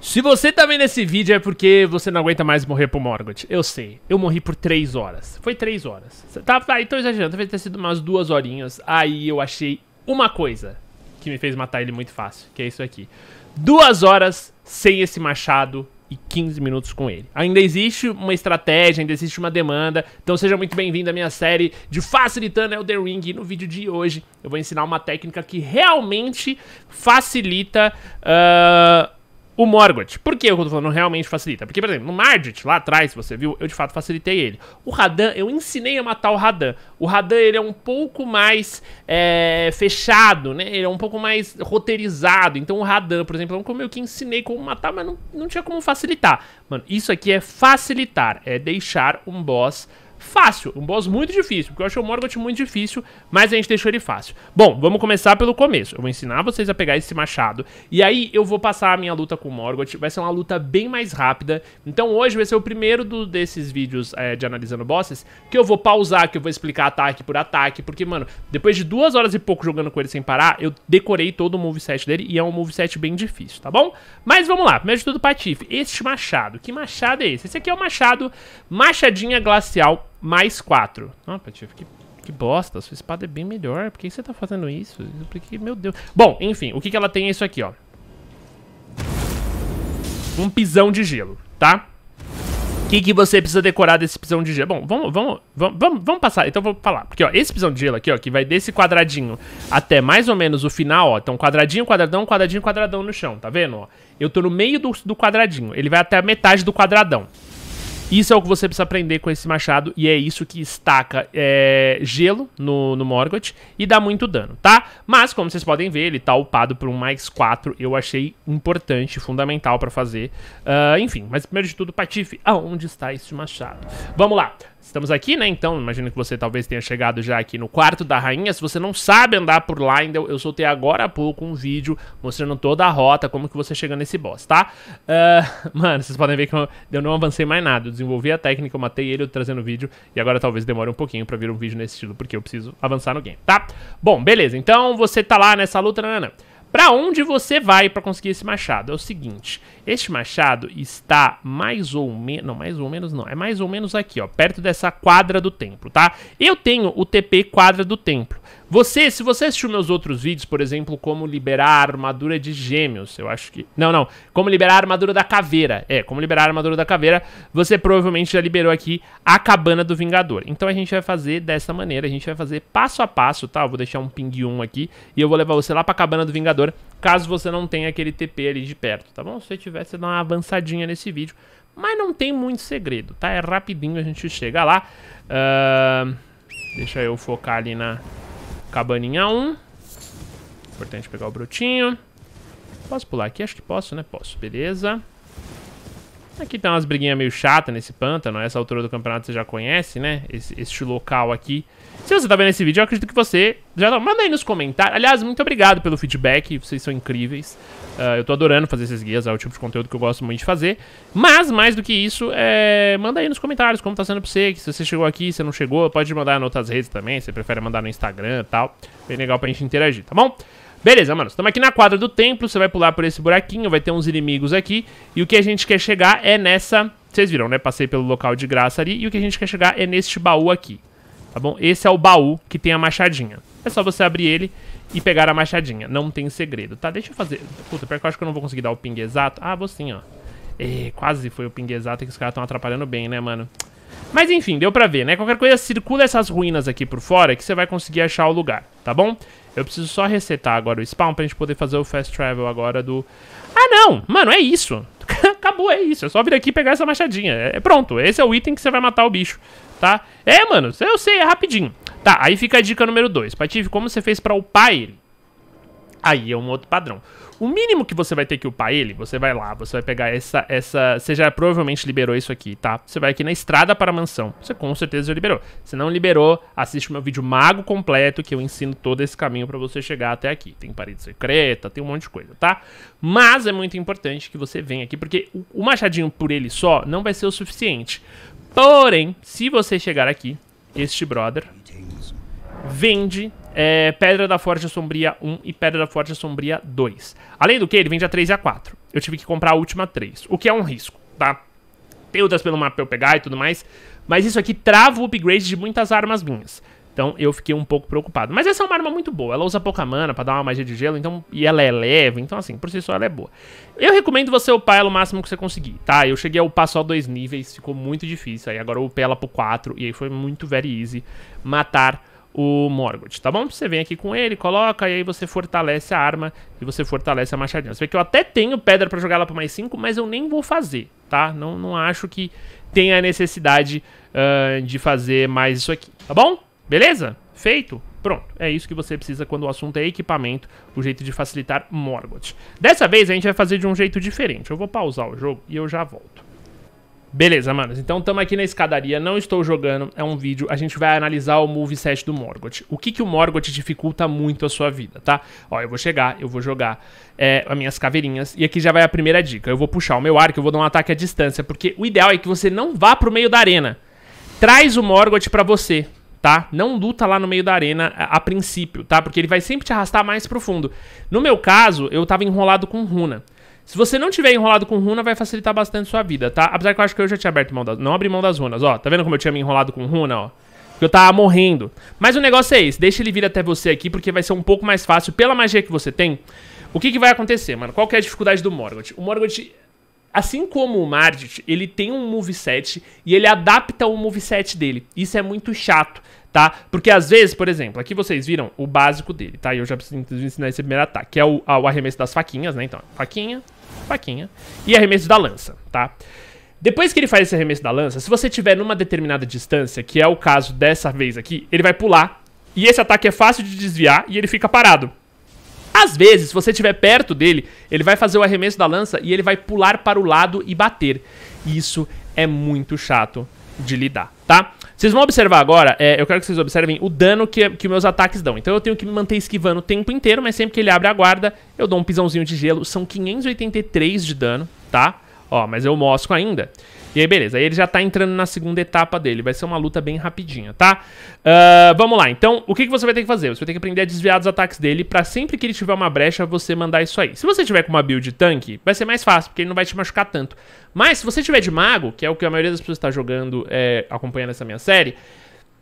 Se você tá vendo esse vídeo é porque você não aguenta mais morrer por Morgoth. Eu sei. Eu morri por 3 horas. Foi 3 horas. Tá, ah, então exagerando. Deve ter sido umas 2 horinhas. Aí eu achei uma coisa que me fez matar ele muito fácil. Que é isso aqui. 2 horas sem esse machado e 15 minutos com ele. Ainda existe uma estratégia, ainda existe uma demanda, então seja muito bem-vindo à minha série de Facilitando Elden Ring. E no vídeo de hoje eu vou ensinar uma técnica que realmente facilita... Uh o Morgoth. Por que eu tô falando realmente facilita? Porque, por exemplo, no Mardit, lá atrás, você viu, eu de fato facilitei ele. O Radan, eu ensinei a matar o Radan. O Radan, ele é um pouco mais é, fechado, né? Ele é um pouco mais roteirizado. Então o Radan, por exemplo, é um que eu que ensinei como matar, mas não, não tinha como facilitar. Mano, isso aqui é facilitar, é deixar um boss fácil, um boss muito difícil, porque eu achei o Morgoth muito difícil, mas a gente deixou ele fácil. Bom, vamos começar pelo começo. Eu vou ensinar vocês a pegar esse machado, e aí eu vou passar a minha luta com o Morgoth, vai ser uma luta bem mais rápida. Então hoje vai ser o primeiro do, desses vídeos é, de analisando bosses, que eu vou pausar, que eu vou explicar ataque por ataque, porque, mano, depois de duas horas e pouco jogando com ele sem parar, eu decorei todo o moveset dele, e é um moveset bem difícil, tá bom? Mas vamos lá, primeiro de tudo, Patife, este machado, que machado é esse? Esse aqui é o machado Machadinha Glacial mais 4. Opa, patife que, que bosta. Sua espada é bem melhor. Por que você tá fazendo isso? Porque, meu Deus. Bom, enfim, o que, que ela tem é isso aqui, ó. Um pisão de gelo, tá? O que, que você precisa decorar desse pisão de gelo? Bom, vamos, vamos, vamos, vamos, vamos passar. Então, vou falar. Porque, ó, esse pisão de gelo aqui, ó, que vai desse quadradinho até mais ou menos o final, ó. Então, quadradinho, quadradão, quadradinho, quadradão no chão, tá vendo, ó? Eu tô no meio do, do quadradinho. Ele vai até a metade do quadradão. Isso é o que você precisa aprender com esse machado e é isso que estaca é, gelo no, no Morgoth e dá muito dano, tá? Mas, como vocês podem ver, ele tá upado por um mais 4, eu achei importante, fundamental pra fazer. Uh, enfim, mas primeiro de tudo, Patife, aonde está esse machado? Vamos lá. Estamos aqui, né? Então, imagino que você talvez tenha chegado já aqui no quarto da rainha. Se você não sabe andar por lá então eu soltei agora há pouco um vídeo mostrando toda a rota, como que você chega nesse boss, tá? Uh, mano, vocês podem ver que eu, não avancei mais nada. Eu desenvolvi a técnica, eu matei ele eu trazendo vídeo. E agora talvez demore um pouquinho pra vir um vídeo nesse estilo, porque eu preciso avançar no game, tá? Bom, beleza. Então, você tá lá nessa luta, né? Para onde você vai para conseguir esse machado? É o seguinte, este machado está mais ou menos, não, mais ou menos não, é mais ou menos aqui, ó, perto dessa quadra do templo, tá? Eu tenho o TP quadra do templo. Você, se você assistiu meus outros vídeos, por exemplo, como liberar a armadura de gêmeos, eu acho que... Não, não. Como liberar a armadura da caveira. É, como liberar a armadura da caveira, você provavelmente já liberou aqui a cabana do Vingador. Então a gente vai fazer dessa maneira, a gente vai fazer passo a passo, tá? Eu vou deixar um ping 1 aqui e eu vou levar você lá pra cabana do Vingador, caso você não tenha aquele TP ali de perto, tá bom? Se você tiver, você dá uma avançadinha nesse vídeo. Mas não tem muito segredo, tá? É rapidinho a gente chega lá. Uh... Deixa eu focar ali na... Cabaninha 1. Importante pegar o brotinho. Posso pular aqui? Acho que posso, né? Posso. Beleza. Aqui é tem umas briguinhas meio chatas nesse pântano. Essa altura do campeonato você já conhece, né? Esse, este local aqui. Se você tá vendo esse vídeo, eu acredito que você já tá... Manda aí nos comentários. Aliás, muito obrigado pelo feedback. Vocês são incríveis. Uh, eu tô adorando fazer esses guias. É o tipo de conteúdo que eu gosto muito de fazer. Mas, mais do que isso, é... manda aí nos comentários como tá sendo pra você. Se você chegou aqui, se não chegou, pode mandar em outras redes também. Você prefere mandar no Instagram e tal. Bem legal pra gente interagir, tá bom? Beleza, mano, estamos aqui na quadra do templo, você vai pular por esse buraquinho, vai ter uns inimigos aqui, e o que a gente quer chegar é nessa... Vocês viram, né? Passei pelo local de graça ali, e o que a gente quer chegar é neste baú aqui, tá bom? Esse é o baú que tem a machadinha. É só você abrir ele e pegar a machadinha, não tem segredo, tá? Deixa eu fazer... Puta, pior que eu acho que eu não vou conseguir dar o ping exato. Ah, vou sim, ó. É, quase foi o ping exato que os caras estão atrapalhando bem, né, mano? Mas enfim, deu pra ver, né? Qualquer coisa, circula essas ruínas aqui por fora que você vai conseguir achar o lugar tá bom? Eu preciso só resetar agora o spawn pra gente poder fazer o fast travel agora do... Ah, não! Mano, é isso! Acabou, é isso. É só vir aqui pegar essa machadinha. É, é pronto, esse é o item que você vai matar o bicho, tá? É, mano, eu sei, é rapidinho. Tá, aí fica a dica número 2. Patife, como você fez pra upar ele? Aí é um outro padrão. O mínimo que você vai ter que upar ele, você vai lá, você vai pegar essa... essa você já provavelmente liberou isso aqui, tá? Você vai aqui na estrada para a mansão. Você com certeza já liberou. Se não liberou, assiste o meu vídeo mago completo, que eu ensino todo esse caminho para você chegar até aqui. Tem parede secreta, tem um monte de coisa, tá? Mas é muito importante que você venha aqui, porque o machadinho por ele só não vai ser o suficiente. Porém, se você chegar aqui, este brother vende é, Pedra da Forja Sombria 1 e Pedra da Forja Sombria 2. Além do que, ele vende a 3 e a 4. Eu tive que comprar a última 3, o que é um risco, tá? Tem outras pelo mapa pra eu pegar e tudo mais, mas isso aqui trava o upgrade de muitas armas minhas. Então eu fiquei um pouco preocupado. Mas essa é uma arma muito boa. Ela usa pouca mana pra dar uma magia de gelo, então e ela é leve, então assim, por si só ela é boa. Eu recomendo você upar ela o máximo que você conseguir, tá? Eu cheguei a upar só dois níveis, ficou muito difícil. Aí agora eu upei ela pro 4 e aí foi muito very easy matar o Morgoth, tá bom? Você vem aqui com ele, coloca, e aí você fortalece a arma e você fortalece a machadinha. Você vê que eu até tenho pedra pra jogar ela pra mais 5, mas eu nem vou fazer, tá? Não, não acho que tenha necessidade uh, de fazer mais isso aqui, tá bom? Beleza? Feito? Pronto, é isso que você precisa quando o assunto é equipamento, o jeito de facilitar Morgoth. Dessa vez a gente vai fazer de um jeito diferente. Eu vou pausar o jogo e eu já volto. Beleza, manos. Então estamos aqui na escadaria, não estou jogando, é um vídeo. A gente vai analisar o moveset do Morgoth. O que, que o Morgoth dificulta muito a sua vida, tá? Ó, eu vou chegar, eu vou jogar é, as minhas caveirinhas. E aqui já vai a primeira dica. Eu vou puxar o meu arco, eu vou dar um ataque à distância. Porque o ideal é que você não vá pro meio da arena. Traz o Morgoth pra você, tá? Não luta lá no meio da arena a, a princípio, tá? Porque ele vai sempre te arrastar mais profundo. No meu caso, eu tava enrolado com runa. Se você não tiver enrolado com runa, vai facilitar bastante sua vida, tá? Apesar que eu acho que eu já tinha aberto mão das... Não abri mão das runas, ó. Tá vendo como eu tinha me enrolado com runa, ó? Porque eu tava morrendo. Mas o negócio é esse. Deixa ele vir até você aqui, porque vai ser um pouco mais fácil. Pela magia que você tem, o que, que vai acontecer, mano? Qual que é a dificuldade do Morgoth? O Morgoth assim como o Mardit, ele tem um moveset e ele adapta o moveset dele. Isso é muito chato, tá? Porque às vezes, por exemplo, aqui vocês viram o básico dele, tá? E eu já preciso ensinar esse primeiro ataque, que é o, o arremesso das faquinhas, né? Então, faquinha, faquinha e arremesso da lança, tá? Depois que ele faz esse arremesso da lança, se você tiver numa determinada distância, que é o caso dessa vez aqui, ele vai pular e esse ataque é fácil de desviar e ele fica parado. Às vezes, se você estiver perto dele, ele vai fazer o arremesso da lança e ele vai pular para o lado e bater. Isso é muito chato de lidar, tá? Vocês vão observar agora, é, eu quero que vocês observem o dano que, que meus ataques dão. Então eu tenho que me manter esquivando o tempo inteiro, mas sempre que ele abre a guarda, eu dou um pisãozinho de gelo. São 583 de dano, tá? Ó, mas eu mostro ainda. E aí, beleza. Aí ele já tá entrando na segunda etapa dele. Vai ser uma luta bem rapidinha, tá? Uh, vamos lá. Então, o que, que você vai ter que fazer? Você vai ter que aprender a desviar dos ataques dele pra sempre que ele tiver uma brecha, você mandar isso aí. Se você tiver com uma build tanque, vai ser mais fácil, porque ele não vai te machucar tanto. Mas, se você tiver de mago, que é o que a maioria das pessoas tá jogando, é, acompanhando essa minha série,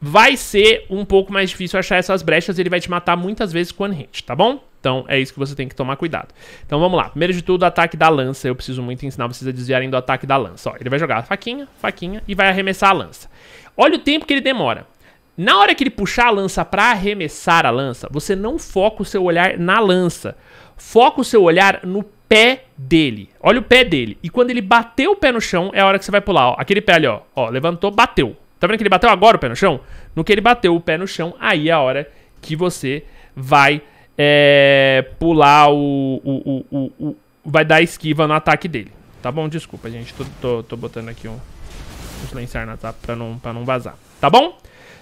vai ser um pouco mais difícil achar essas brechas ele vai te matar muitas vezes com one hit, tá bom? Então é isso que você tem que tomar cuidado. Então vamos lá. Primeiro de tudo, o ataque da lança. Eu preciso muito ensinar vocês a desviarem do ataque da lança. Ó, ele vai jogar a faquinha, faquinha e vai arremessar a lança. Olha o tempo que ele demora. Na hora que ele puxar a lança para arremessar a lança, você não foca o seu olhar na lança. Foca o seu olhar no pé dele. Olha o pé dele. E quando ele bater o pé no chão, é a hora que você vai pular. Ó, aquele pé ali, ó. ó. Levantou, bateu. Tá vendo que ele bateu agora o pé no chão? No que ele bateu o pé no chão, aí é a hora que você vai é, pular o, o, o, o, Vai dar esquiva no ataque dele. Tá bom? Desculpa, gente. Tô, tô, tô botando aqui um... Silenciar na tapa pra não, pra não vazar. Tá bom?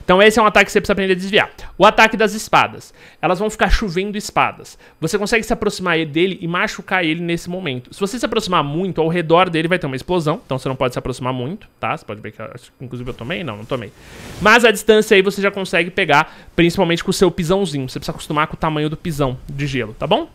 Então esse é um ataque que você precisa aprender a desviar. O ataque das espadas. Elas vão ficar chovendo espadas. Você consegue se aproximar dele e machucar ele nesse momento. Se você se aproximar muito, ao redor dele vai ter uma explosão. Então você não pode se aproximar muito, tá? Você pode ver que inclusive eu tomei. Não, não tomei. Mas a distância aí você já consegue pegar, principalmente com o seu pisãozinho. Você precisa acostumar com o tamanho do pisão de gelo, tá bom?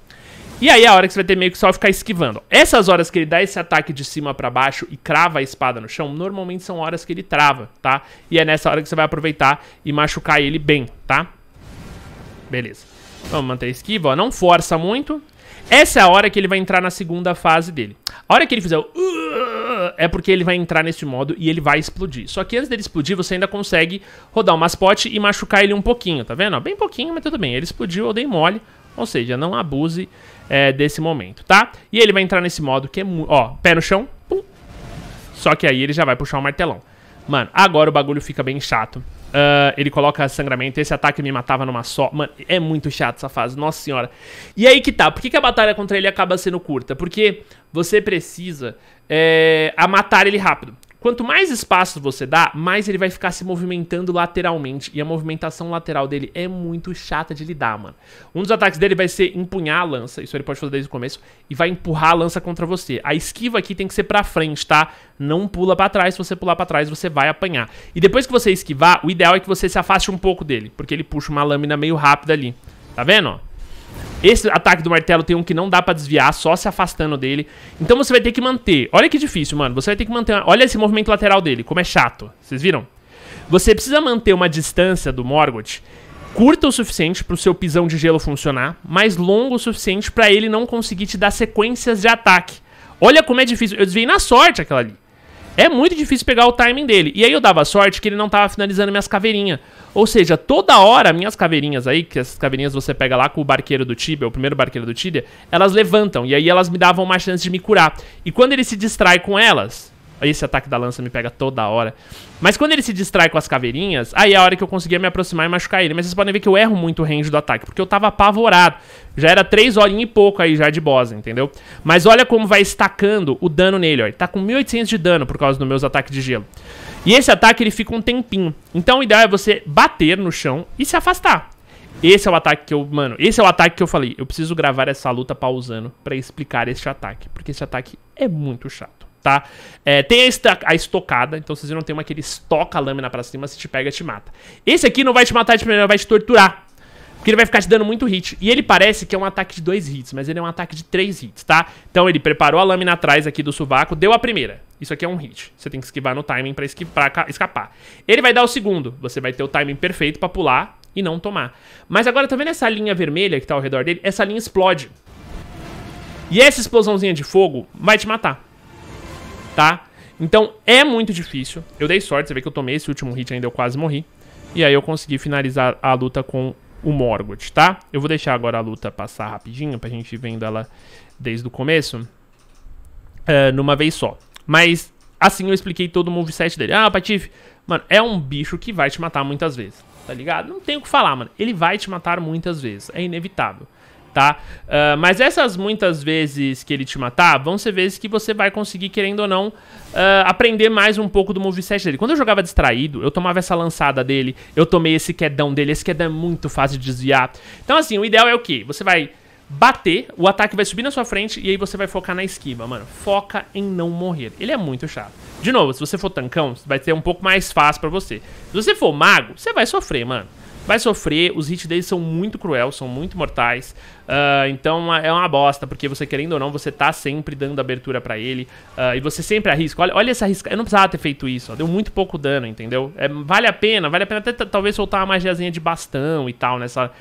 E aí é a hora que você vai ter meio que só ficar esquivando. Essas horas que ele dá esse ataque de cima para baixo e crava a espada no chão, normalmente são horas que ele trava, tá? E é nessa hora que você vai aproveitar e machucar ele bem, tá? Beleza. Vamos manter a esquiva, ó. Não força muito. Essa é a hora que ele vai entrar na segunda fase dele. A hora que ele fizer o... É porque ele vai entrar nesse modo e ele vai explodir. Só que antes dele explodir, você ainda consegue rodar o mascote e machucar ele um pouquinho, tá vendo? Bem pouquinho, mas tudo bem. Ele explodiu, eu dei mole. Ou seja, não abuse é, desse momento, tá? E ele vai entrar nesse modo que é, ó, pé no chão, pum. Só que aí ele já vai puxar o um martelão. Mano, agora o bagulho fica bem chato. Uh, ele coloca sangramento, esse ataque me matava numa só. Mano, é muito chato essa fase, nossa senhora. E aí que tá, por que, que a batalha contra ele acaba sendo curta? Porque você precisa é, matar ele rápido. Quanto mais espaço você dá, mais ele vai ficar se movimentando lateralmente. E a movimentação lateral dele é muito chata de lidar, mano. Um dos ataques dele vai ser empunhar a lança. Isso ele pode fazer desde o começo. E vai empurrar a lança contra você. A esquiva aqui tem que ser pra frente, tá? Não pula pra trás. Se você pular pra trás, você vai apanhar. E depois que você esquivar, o ideal é que você se afaste um pouco dele. Porque ele puxa uma lâmina meio rápida ali. Tá vendo, ó? Esse ataque do martelo tem um que não dá pra desviar, só se afastando dele. Então você vai ter que manter. Olha que difícil, mano. Você vai ter que manter... Uma... Olha esse movimento lateral dele, como é chato. Vocês viram? Você precisa manter uma distância do Morgoth curta o suficiente para o seu pisão de gelo funcionar, mas longo o suficiente para ele não conseguir te dar sequências de ataque. Olha como é difícil. Eu desviei na sorte aquela ali. É muito difícil pegar o timing dele. E aí eu dava sorte que ele não tava finalizando minhas caveirinhas. Ou seja, toda hora minhas caveirinhas aí, que essas caveirinhas você pega lá com o barqueiro do Tibia, o primeiro barqueiro do Tibia, elas levantam e aí elas me davam mais chance de me curar. E quando ele se distrai com elas, esse ataque da lança me pega toda hora. Mas quando ele se distrai com as caveirinhas, aí é a hora que eu conseguia me aproximar e machucar ele. Mas vocês podem ver que eu erro muito o range do ataque, porque eu tava apavorado. Já era 3 horinhas e pouco aí já de boss, entendeu? Mas olha como vai estacando o dano nele, ó. Ele tá com 1800 de dano por causa dos meus ataques de gelo. E esse ataque ele fica um tempinho. Então o ideal é você bater no chão e se afastar. Esse é o ataque que eu, mano, esse é o ataque que eu falei. Eu preciso gravar essa luta pausando para explicar este ataque, porque esse ataque é muito chato tá? É, tem a, a, estocada, então vocês não tem uma que ele estoca a lâmina pra cima, se te pega, te mata. Esse aqui não vai te matar de primeira, vai te torturar. Porque ele vai ficar te dando muito hit. E ele parece que é um ataque de dois hits, mas ele é um ataque de três hits, tá? Então ele preparou a lâmina atrás aqui do sovaco, deu a primeira. Isso aqui é um hit. Você tem que esquivar no timing pra, pra escapar. Ele vai dar o segundo. Você vai ter o timing perfeito pra pular e não tomar. Mas agora, tá vendo essa linha vermelha que tá ao redor dele? Essa linha explode. E essa explosãozinha de fogo vai te matar tá? Então é muito difícil. Eu dei sorte, você vê que eu tomei esse último hit ainda, eu quase morri. E aí eu consegui finalizar a luta com o Morgoth, tá? Eu vou deixar agora a luta passar rapidinho pra gente ir vendo ela desde o começo. Uh, numa vez só. Mas assim eu expliquei todo o moveset dele. Ah, Patife, mano, é um bicho que vai te matar muitas vezes, tá ligado? Não tem o que falar, mano. Ele vai te matar muitas vezes, é inevitável tá? Uh, mas essas muitas vezes que ele te matar vão ser vezes que você vai conseguir, querendo ou não, uh, aprender mais um pouco do moveset dele. Quando eu jogava distraído, eu tomava essa lançada dele, eu tomei esse quedão dele, esse quedão é muito fácil de desviar. Então, assim, o ideal é o quê? Você vai bater, o ataque vai subir na sua frente e aí você vai focar na esquiva, mano. Foca em não morrer. Ele é muito chato. De novo, se você for tancão, vai ser um pouco mais fácil para você. Se você for mago, você vai sofrer, mano vai sofrer. Os hits deles são muito cruéis, são muito mortais. Uh, então é, é uma bosta, porque você querendo ou não, você tá sempre dando abertura para ele. Uh, e você sempre arrisca. Olha, olha essa risca. Eu não precisava ter feito isso, ó, Deu muito pouco dano, entendeu? É, vale a pena, vale a pena até talvez soltar uma magiazinha de bastão e tal nessa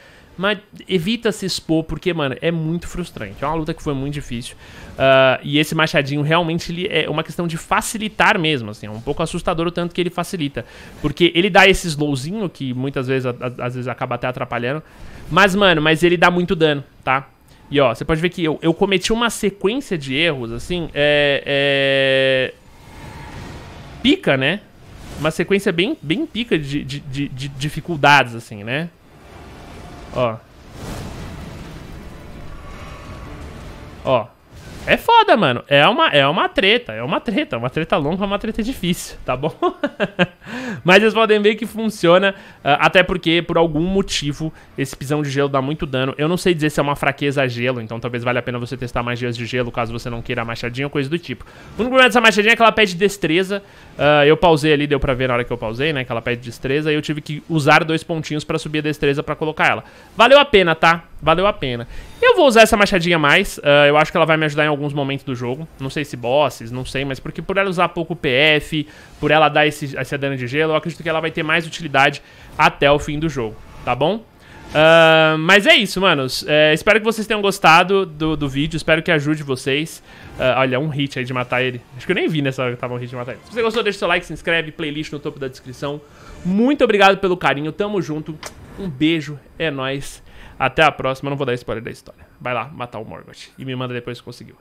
mas evita se expor, porque, mano, é muito frustrante. É uma luta que foi muito difícil. Uh, e esse machadinho realmente ele é uma questão de facilitar mesmo, assim. É um pouco assustador o tanto que ele facilita. Porque ele dá esse slowzinho, que muitas vezes, a, às vezes acaba até atrapalhando. Mas, mano, mas ele dá muito dano, tá? E, ó, você pode ver que eu, eu cometi uma sequência de erros, assim, é... é... Pica, né? Uma sequência bem, bem pica de, de, de, de dificuldades, assim, né? Ó. Ó. É foda, mano. É uma, é uma treta, é uma treta. Uma treta longa, é uma treta difícil, tá bom? Mas vocês podem ver que funciona, ah, até porque, por algum motivo, esse pisão de gelo dá muito dano. Eu não sei dizer se é uma fraqueza a gelo, então talvez valha a pena você testar magias de gelo, caso você não queira a machadinha ou coisa do tipo. O único problema dessa machadinha é que ela pede destreza. Uh, eu pausei ali, deu pra ver na hora que eu pausei, né, que ela pede destreza, e eu tive que usar dois pontinhos pra subir a destreza pra colocar ela. Valeu a pena, tá? Valeu a pena. Eu vou usar essa machadinha mais. Uh, eu acho que ela vai me ajudar em alguns momentos do jogo. Não sei se bosses, não sei, mas porque por ela usar pouco PF, por ela dar esse, esse dano de gelo, eu acredito que ela vai ter mais utilidade até o fim do jogo, tá bom? Uh, mas é isso, manos. Uh, espero que vocês tenham gostado do, do vídeo. Espero que ajude vocês. Uh, olha, um hit aí de matar ele. Acho que eu nem vi nessa hora que tava um hit de matar ele. Se você gostou, deixa seu like, se inscreve. Playlist no topo da descrição. Muito obrigado pelo carinho. Tamo junto. Um beijo. É nóis. Até a próxima, eu não vou dar spoiler da história. Vai lá matar o Morgoth e me manda depois se conseguiu.